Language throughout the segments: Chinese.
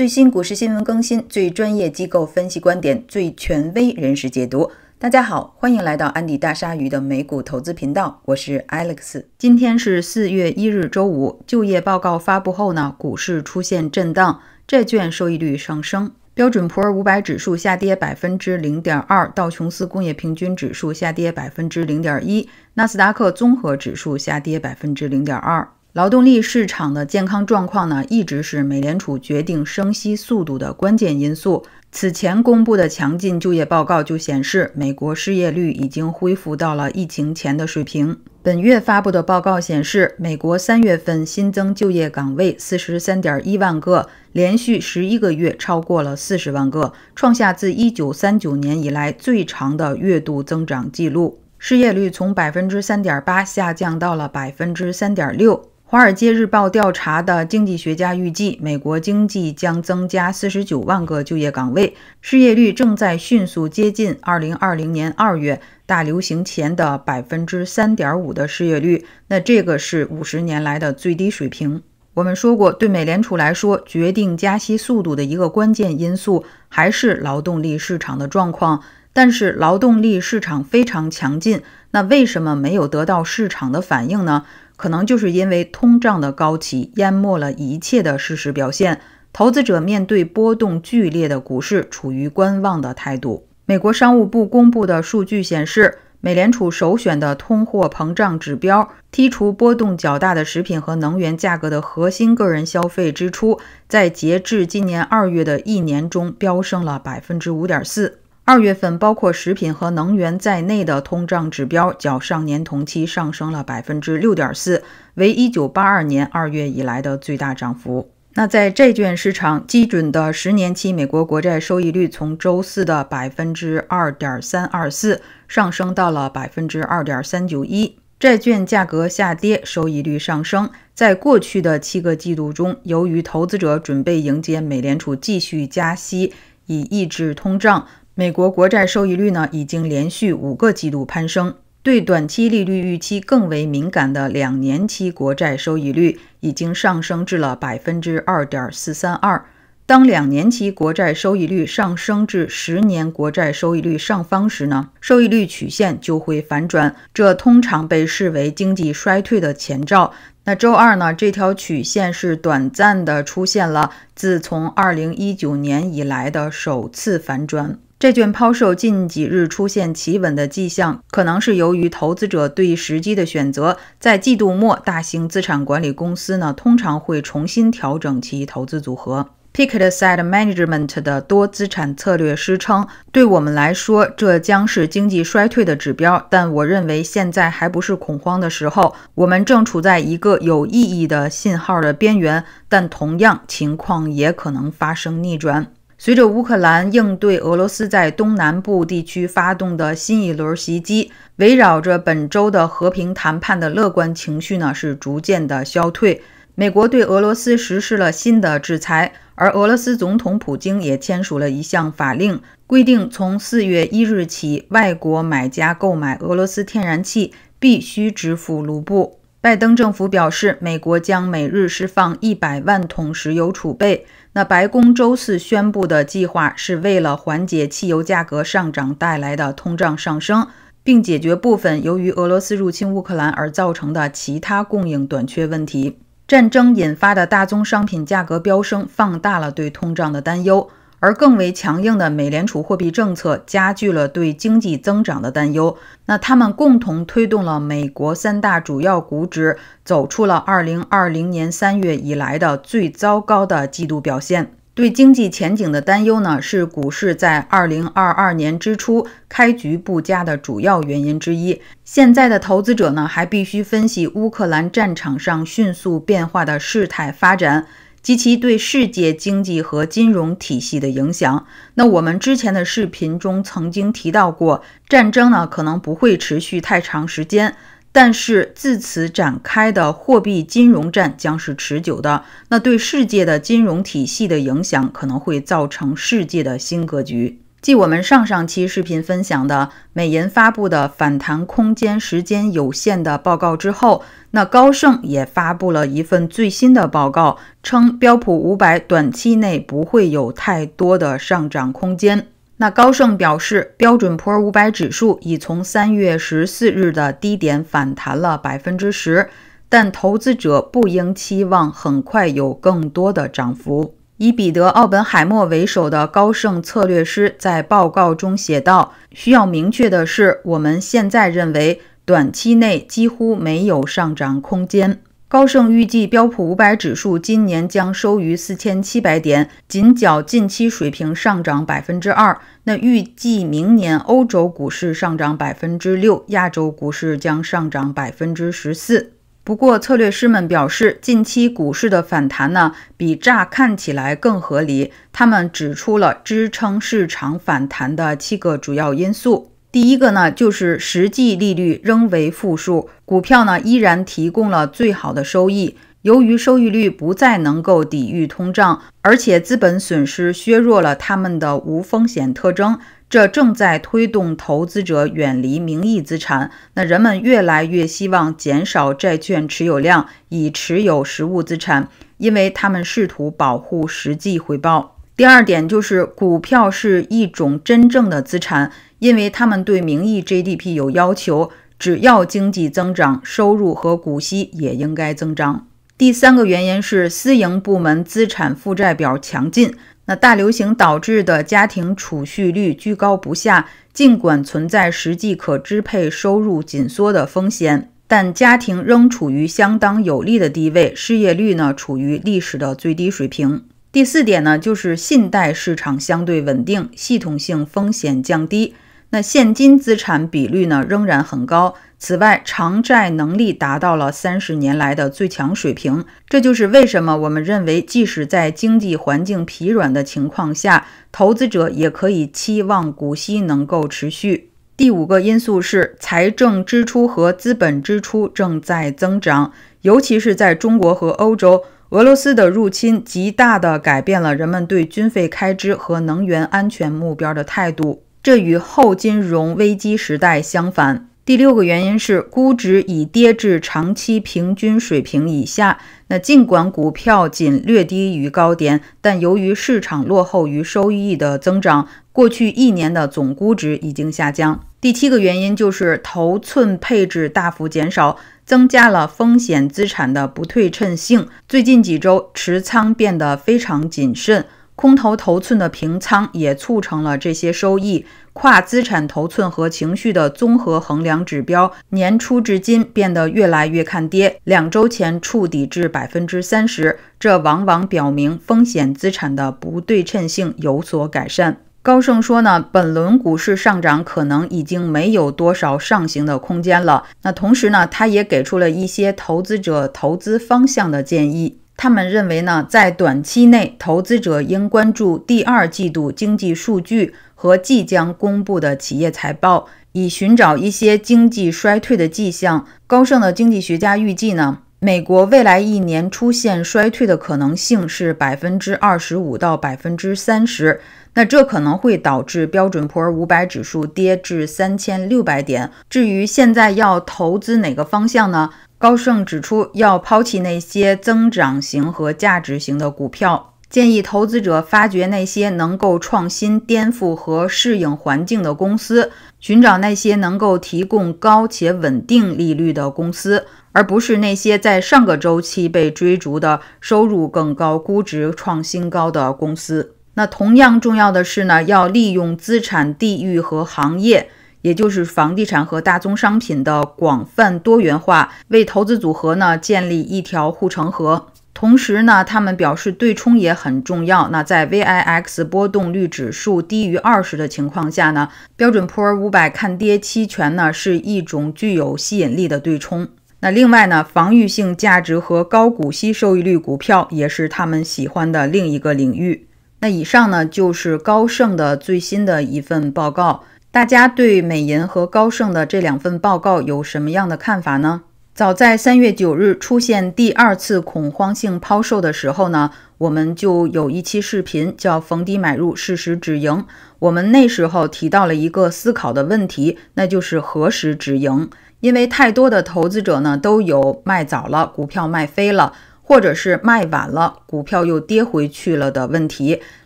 最新股市新闻更新，最专业机构分析观点，最权威人士解读。大家好，欢迎来到安迪大鲨鱼的美股投资频道，我是 Alex。今天是四月一日，周五，就业报告发布后呢，股市出现震荡，债券收益率上升，标准普尔五百指数下跌百分之零点二，道琼斯工业平均指数下跌百分之零点一，纳斯达克综合指数下跌百分之零点二。劳动力市场的健康状况呢，一直是美联储决定升息速度的关键因素。此前公布的强劲就业报告就显示，美国失业率已经恢复到了疫情前的水平。本月发布的报告显示，美国三月份新增就业岗位四十三点一万个，连续十一个月超过了四十万个，创下自一九三九年以来最长的月度增长记录。失业率从百分之三点八下降到了百分之三点六。华尔街日报调查的经济学家预计，美国经济将增加四十九万个就业岗位，失业率正在迅速接近二零二零年二月大流行前的百分之三点五的失业率。那这个是五十年来的最低水平。我们说过，对美联储来说，决定加息速度的一个关键因素还是劳动力市场的状况。但是劳动力市场非常强劲，那为什么没有得到市场的反应呢？可能就是因为通胀的高企淹没了一切的事实表现，投资者面对波动剧烈的股市处于观望的态度。美国商务部公布的数据显示，美联储首选的通货膨胀指标——剔除波动较大的食品和能源价格的核心个人消费支出，在截至今年二月的一年中飙升了百分之五点四。二月份，包括食品和能源在内的通胀指标较上年同期上升了百分之六点四，为一九八二年二月以来的最大涨幅。那在债券市场基准的十年期美国国债收益率，从周四的百分之二点三二四上升到了百分之二点三九一，债券价格下跌，收益率上升。在过去的七个季度中，由于投资者准备迎接美联储继续加息以抑制通胀。美国国债收益率呢，已经连续五个季度攀升。对短期利率预期更为敏感的两年期国债收益率已经上升至了百分之二点四三二。当两年期国债收益率上升至十年国债收益率上方时呢，收益率曲线就会反转，这通常被视为经济衰退的前兆。那周二呢，这条曲线是短暂的出现了自从二零一九年以来的首次反转。债券抛售近几日出现企稳的迹象，可能是由于投资者对时机的选择。在季度末，大型资产管理公司呢通常会重新调整其投资组合。Pickettside Management 的多资产策略师称：“对我们来说，这将是经济衰退的指标，但我认为现在还不是恐慌的时候。我们正处在一个有意义的信号的边缘，但同样情况也可能发生逆转。”随着乌克兰应对俄罗斯在东南部地区发动的新一轮袭击，围绕着本周的和平谈判的乐观情绪呢是逐渐的消退。美国对俄罗斯实施了新的制裁，而俄罗斯总统普京也签署了一项法令，规定从四月一日起，外国买家购买俄罗斯天然气必须支付卢布。拜登政府表示，美国将每日释放一百万桶石油储备。那白宫周四宣布的计划是为了缓解汽油价格上涨带来的通胀上升，并解决部分由于俄罗斯入侵乌克兰而造成的其他供应短缺问题。战争引发的大宗商品价格飙升，放大了对通胀的担忧。而更为强硬的美联储货币政策加剧了对经济增长的担忧，那他们共同推动了美国三大主要股指走出了2020年3月以来的最糟糕的季度表现。对经济前景的担忧呢，是股市在2022年之初开局不佳的主要原因之一。现在的投资者呢，还必须分析乌克兰战场上迅速变化的事态发展。及其对世界经济和金融体系的影响。那我们之前的视频中曾经提到过，战争呢可能不会持续太长时间，但是自此展开的货币金融战将是持久的。那对世界的金融体系的影响，可能会造成世界的新格局。继我们上上期视频分享的美银发布的反弹空间时间有限的报告之后，那高盛也发布了一份最新的报告，称标普五百短期内不会有太多的上涨空间。那高盛表示，标准普尔五百指数已从三月十四日的低点反弹了百分之十，但投资者不应期望很快有更多的涨幅。以彼得·奥本海默为首的高盛策略师在报告中写道：“需要明确的是，我们现在认为短期内几乎没有上涨空间。”高盛预计标普五百指数今年将收于四千七百点，仅较近期水平上涨百分之二。那预计明年欧洲股市上涨百分之六，亚洲股市将上涨百分之十四。不过，策略师们表示，近期股市的反弹呢，比乍看起来更合理。他们指出了支撑市场反弹的七个主要因素。第一个呢，就是实际利率仍为负数，股票呢依然提供了最好的收益。由于收益率不再能够抵御通胀，而且资本损失削弱了他们的无风险特征。这正在推动投资者远离名义资产。那人们越来越希望减少债券持有量，以持有实物资产，因为他们试图保护实际回报。第二点就是股票是一种真正的资产，因为他们对名义 GDP 有要求，只要经济增长，收入和股息也应该增长。第三个原因是私营部门资产负债表强劲。那大流行导致的家庭储蓄率居高不下，尽管存在实际可支配收入紧缩的风险，但家庭仍处于相当有利的地位。失业率呢，处于历史的最低水平。第四点呢，就是信贷市场相对稳定，系统性风险降低。那现金资产比率呢，仍然很高。此外，偿债能力达到了三十年来的最强水平。这就是为什么我们认为，即使在经济环境疲软的情况下，投资者也可以期望股息能够持续。第五个因素是，财政支出和资本支出正在增长，尤其是在中国和欧洲。俄罗斯的入侵极大地改变了人们对军费开支和能源安全目标的态度。这与后金融危机时代相反。第六个原因是，估值已跌至长期平均水平以下。那尽管股票仅略低于高点，但由于市场落后于收益的增长，过去一年的总估值已经下降。第七个原因就是头寸配置大幅减少，增加了风险资产的不对称性。最近几周，持仓变得非常谨慎。空头头寸的平仓也促成了这些收益。跨资产头寸和情绪的综合衡量指标，年初至今变得越来越看跌。两周前触底至百分之三十，这往往表明风险资产的不对称性有所改善。高盛说呢，本轮股市上涨可能已经没有多少上行的空间了。那同时呢，他也给出了一些投资者投资方向的建议。他们认为呢，在短期内，投资者应关注第二季度经济数据和即将公布的企业财报，以寻找一些经济衰退的迹象。高盛的经济学家预计呢，美国未来一年出现衰退的可能性是百分之二十五到百分之三十。那这可能会导致标准普尔五百指数跌至三千六百点。至于现在要投资哪个方向呢？高盛指出，要抛弃那些增长型和价值型的股票，建议投资者发掘那些能够创新、颠覆和适应环境的公司，寻找那些能够提供高且稳定利率的公司，而不是那些在上个周期被追逐的收入更高、估值创新高的公司。那同样重要的是呢，要利用资产地域和行业。也就是房地产和大宗商品的广泛多元化，为投资组合呢建立一条护城河。同时呢，他们表示对冲也很重要。那在 VIX 波动率指数低于二十的情况下呢，标准普尔五百看跌期权呢是一种具有吸引力的对冲。那另外呢，防御性价值和高股息收益率股票也是他们喜欢的另一个领域。那以上呢就是高盛的最新的一份报告。大家对美银和高盛的这两份报告有什么样的看法呢？早在三月九日出现第二次恐慌性抛售的时候呢，我们就有一期视频叫“逢低买入，适时止盈”。我们那时候提到了一个思考的问题，那就是何时止盈？因为太多的投资者呢，都有卖早了，股票卖飞了。或者是卖晚了，股票又跌回去了的问题，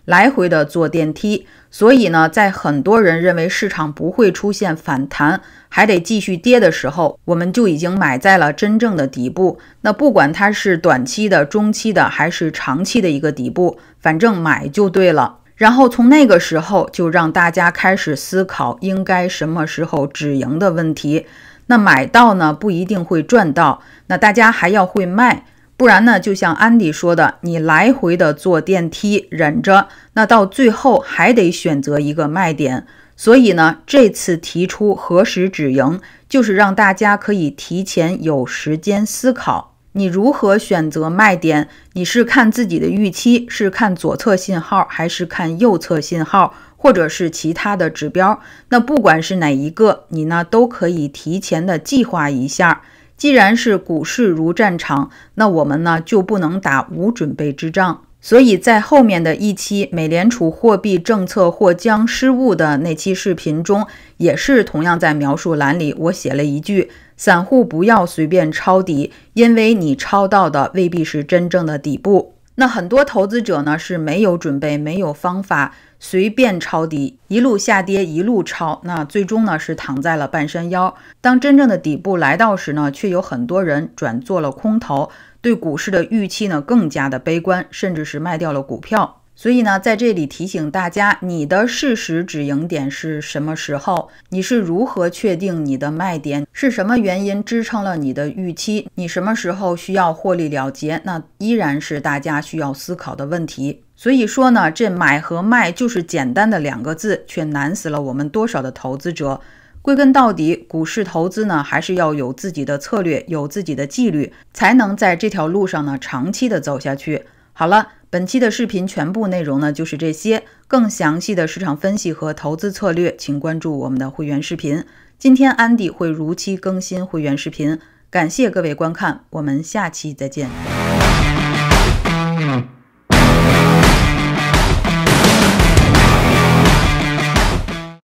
来回的坐电梯。所以呢，在很多人认为市场不会出现反弹，还得继续跌的时候，我们就已经买在了真正的底部。那不管它是短期的、中期的还是长期的一个底部，反正买就对了。然后从那个时候就让大家开始思考应该什么时候止盈的问题。那买到呢，不一定会赚到。那大家还要会卖。不然呢，就像安迪说的，你来回的坐电梯，忍着，那到最后还得选择一个卖点。所以呢，这次提出何时止盈，就是让大家可以提前有时间思考，你如何选择卖点？你是看自己的预期，是看左侧信号，还是看右侧信号，或者是其他的指标？那不管是哪一个，你呢都可以提前的计划一下。既然是股市如战场，那我们呢就不能打无准备之仗。所以在后面的一期美联储货币政策或将失误的那期视频中，也是同样在描述栏里，我写了一句：散户不要随便抄底，因为你抄到的未必是真正的底部。那很多投资者呢是没有准备、没有方法。随便抄底，一路下跌，一路抄，那最终呢是躺在了半山腰。当真正的底部来到时呢，却有很多人转做了空头，对股市的预期呢更加的悲观，甚至是卖掉了股票。所以呢，在这里提醒大家，你的事实止盈点是什么时候？你是如何确定你的卖点？是什么原因支撑了你的预期？你什么时候需要获利了结？那依然是大家需要思考的问题。所以说呢，这买和卖就是简单的两个字，却难死了我们多少的投资者。归根到底，股市投资呢，还是要有自己的策略，有自己的纪律，才能在这条路上呢长期的走下去。好了，本期的视频全部内容呢就是这些。更详细的市场分析和投资策略，请关注我们的会员视频。今天安迪会如期更新会员视频，感谢各位观看，我们下期再见。